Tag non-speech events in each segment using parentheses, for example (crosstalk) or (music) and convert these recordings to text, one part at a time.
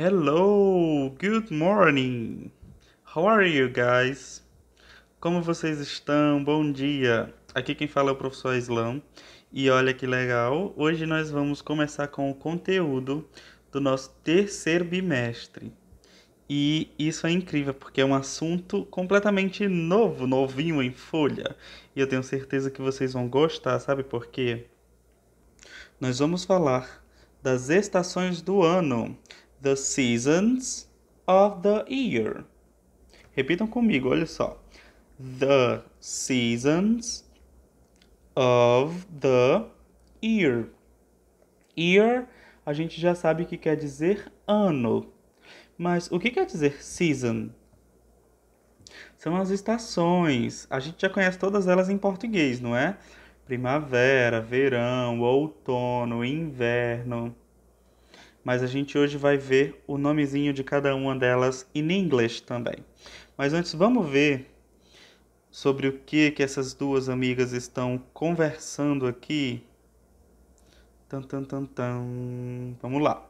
Hello, good morning. How are you guys? Como vocês estão? Bom dia. Aqui quem fala é o professor Islão. E olha que legal, hoje nós vamos começar com o conteúdo do nosso terceiro bimestre. E isso é incrível porque é um assunto completamente novo, novinho em folha. E eu tenho certeza que vocês vão gostar, sabe por quê? Nós vamos falar das estações do ano the seasons of the year. Repitam comigo, olha só. The seasons of the year. Year, a gente já sabe que quer dizer ano. Mas o que quer dizer season? São as estações. A gente já conhece todas elas em português, não é? Primavera, verão, outono, inverno mas a gente hoje vai ver o nomezinho de cada uma delas em inglês também. Mas antes vamos ver sobre o que que essas duas amigas estão conversando aqui. Tan tan tan tan. Vamos lá.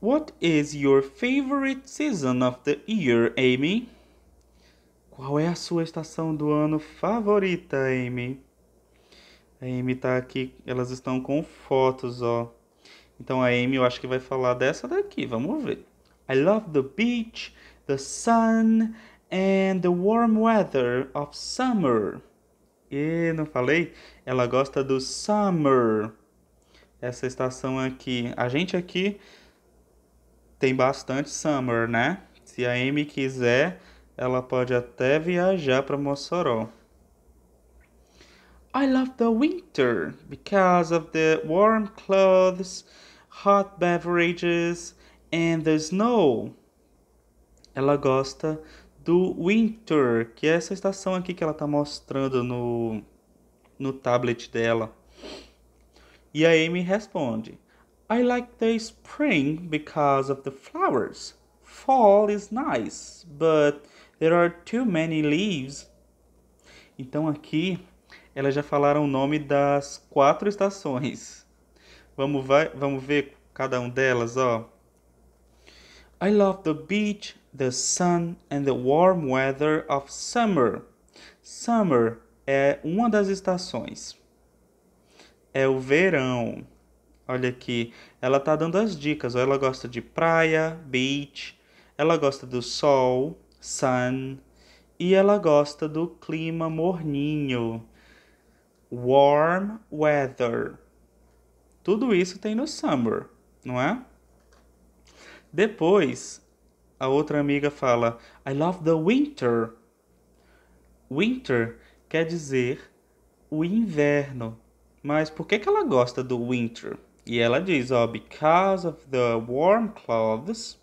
What is your favorite season of the year, Amy? Qual é a sua estação do ano favorita, Amy? a Amy tá aqui, elas estão com fotos, ó. Então a Amy eu acho que vai falar dessa daqui, vamos ver. I love the beach, the sun and the warm weather of summer. E não falei? Ela gosta do summer. Essa estação aqui. A gente aqui tem bastante summer, né? Se a Amy quiser, ela pode até viajar para Mossoró. I love the winter because of the warm clothes, hot beverages and the snow. Ela gosta do winter, que é essa estação aqui que ela está mostrando no, no tablet dela. E a Amy responde: I like the spring because of the flowers. Fall is nice, but there are too many leaves. Então aqui elas já falaram o nome das quatro estações. Vamos, vai, vamos ver cada um delas, ó. I love the beach, the sun and the warm weather of summer. Summer é uma das estações. É o verão. Olha aqui, ela tá dando as dicas. Ó. Ela gosta de praia, beach. Ela gosta do sol, sun. E ela gosta do clima morninho warm weather. Tudo isso tem no summer, não é? Depois, a outra amiga fala: I love the winter. Winter quer dizer o inverno. Mas por que, que ela gosta do winter? E ela diz: oh, because of the warm clothes.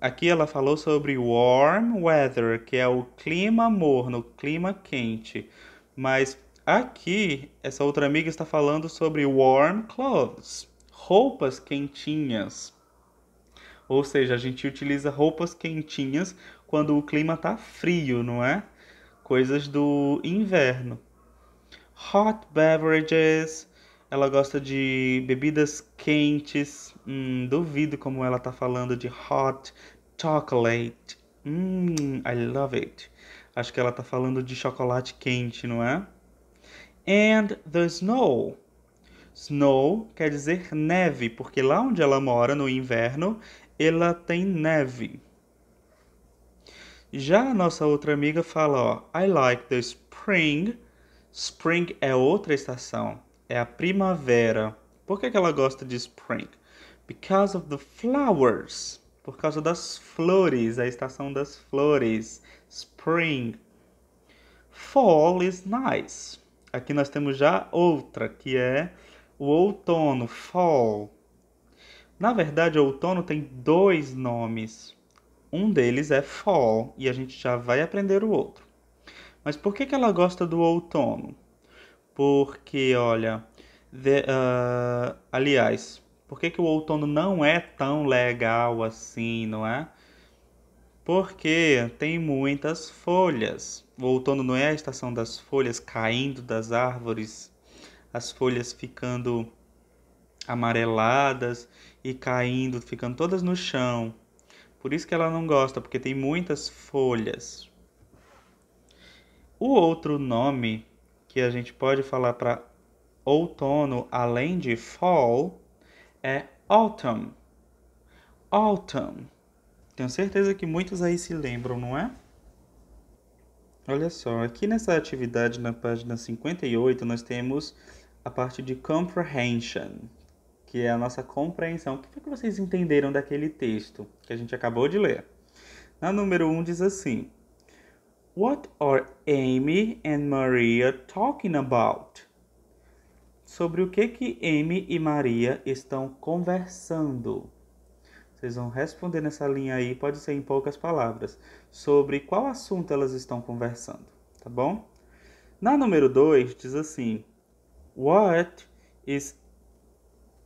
Aqui ela falou sobre warm weather, que é o clima morno, clima quente. Mas Aqui, essa outra amiga está falando sobre warm clothes, roupas quentinhas. Ou seja, a gente utiliza roupas quentinhas quando o clima está frio, não é? Coisas do inverno. Hot beverages. Ela gosta de bebidas quentes. Hum, duvido como ela está falando de hot chocolate. Hum, I love it. Acho que ela está falando de chocolate quente, não é? and the snow. Snow quer dizer neve, porque lá onde ela mora no inverno, ela tem neve. Já a nossa outra amiga fala, ó, I like the spring. Spring é outra estação, é a primavera. Por que, que ela gosta de spring? Because of the flowers. Por causa das flores, a estação das flores. Spring. Fall is nice. Aqui nós temos já outra, que é o outono, fall. Na verdade, outono tem dois nomes. Um deles é fall, e a gente já vai aprender o outro. Mas por que, que ela gosta do outono? Porque, olha, the, uh, ah, aliás, por que, que o outono não é tão legal assim, não é? porque tem muitas folhas. O outono não é a estação das folhas caindo das árvores, as folhas ficando amareladas e caindo, ficando todas no chão. Por isso que ela não gosta, porque tem muitas folhas. O outro nome que a gente pode falar para outono, além de fall, é autumn. Autumn tenho certeza que muitos aí se lembram, não é? Olha só, aqui nessa atividade na página 58 nós temos a parte de comprehension, que é a nossa compreensão. O que foi que vocês entenderam daquele texto que a gente acabou de ler? Na número 1 um diz assim: What are Amy and Maria talking about? Sobre o que que Amy e Maria estão conversando? Vocês vão responder nessa linha aí, pode ser em poucas palavras, sobre qual assunto elas estão conversando, tá bom? Na número 2 diz assim: What is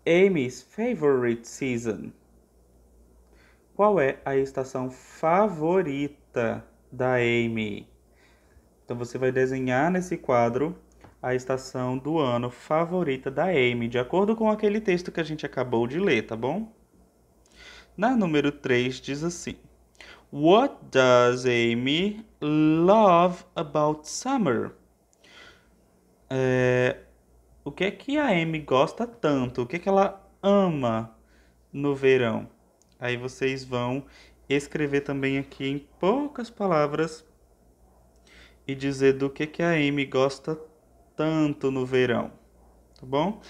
Amy's favorite season? Qual é a estação favorita da Amy? Então você vai desenhar nesse quadro a estação do ano favorita da Amy, de acordo com aquele texto que a gente acabou de ler, tá bom? Na número 3 diz assim: What does Amy love about summer? É, o que é que a Amy gosta tanto? O que é que ela ama no verão? Aí vocês vão escrever também aqui em poucas palavras e dizer do que é que a Amy gosta tanto no verão, tá bom?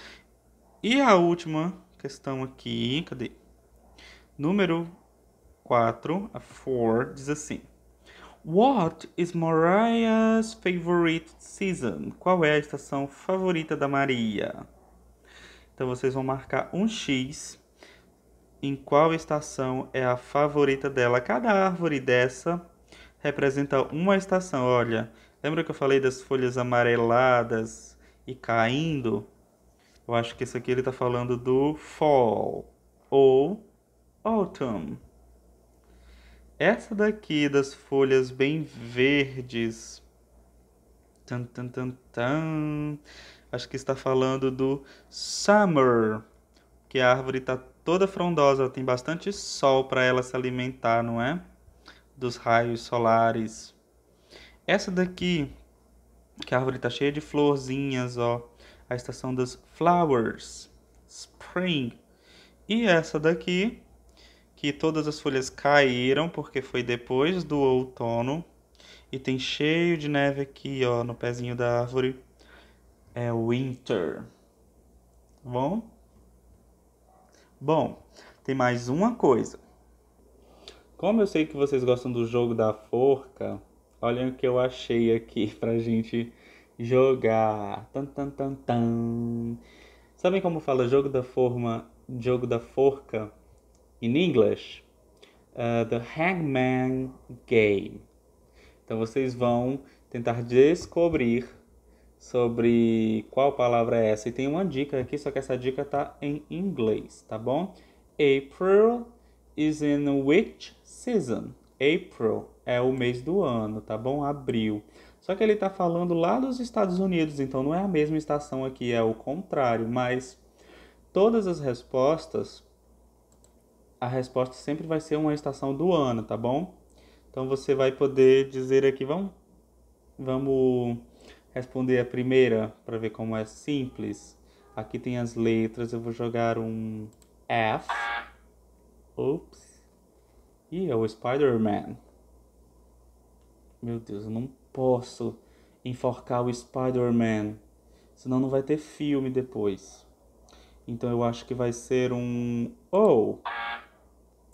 E a última questão aqui, cadê? Número 4, a 4, diz assim. What is Mariah's favorite season? Qual é a estação favorita da Maria? Então vocês vão marcar um X em qual estação é a favorita dela. Cada árvore dessa representa uma estação. Olha, lembra que eu falei das folhas amareladas e caindo? Eu acho que isso aqui ele está falando do fall ou autumn. Essa daqui das folhas bem verdes. Tan, tan, tan, tan. Acho que está falando do summer, que a árvore está toda frondosa, tem bastante sol para ela se alimentar, não é? Dos raios solares. Essa daqui, que a árvore está cheia de florzinhas, ó. A estação das flowers, spring. E essa daqui, que todas as folhas caíram, porque foi depois do outono. E tem cheio de neve aqui, ó, no pezinho da árvore. É winter. Tá bom? Bom, tem mais uma coisa. Como eu sei que vocês gostam do jogo da forca, olhem o que eu achei aqui (laughs) pra gente jogar. Tan, tan, tan, tan. Sabem como fala jogo da forma, jogo da forca? In English, uh, The Hangman Game. Então vocês vão tentar descobrir sobre qual palavra é essa. E tem uma dica aqui, só que essa dica está em inglês, tá bom? April is in which season? April é o mês do ano, tá bom? Abril. Só que ele está falando lá dos Estados Unidos, então não é a mesma estação aqui, é o contrário, mas todas as respostas a resposta sempre vai ser uma estação do ano, tá bom? Então você vai poder dizer aqui, vamos, vamos responder a primeira para ver como é simples. Aqui tem as letras, eu vou jogar um F. Ops. E é o Spider-Man. Meu Deus, eu não posso enforcar o Spider-Man. Senão não vai ter filme depois. Então eu acho que vai ser um O. Oh.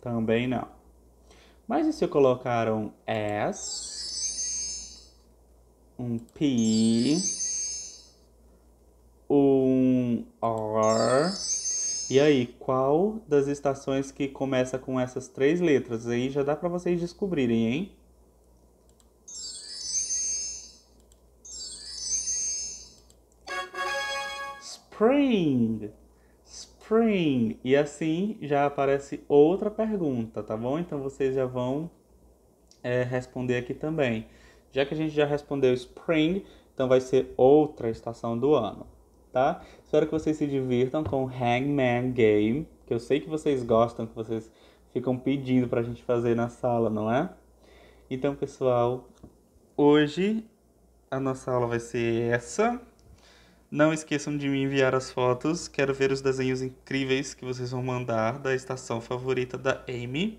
Também não. Mas e se colocar um S, um P, um R? E aí, qual das estações que começa com essas três letras? Aí já dá para vocês descobrirem, hein? Spring. Spring E assim já aparece outra pergunta, tá bom? Então vocês já vão é, responder aqui também. Já que a gente já respondeu spring, então vai ser outra estação do ano, tá? Espero que vocês se divirtam com o Hangman Game, que eu sei que vocês gostam, que vocês ficam pedindo pra gente fazer na sala, não é? Então, pessoal, hoje a nossa aula vai ser essa. Não esqueçam de me enviar as fotos. Quero ver os desenhos incríveis que vocês vão mandar da estação favorita da Amy.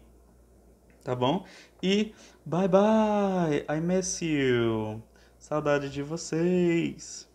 Tá bom? E bye bye! I miss you! Saudade de vocês!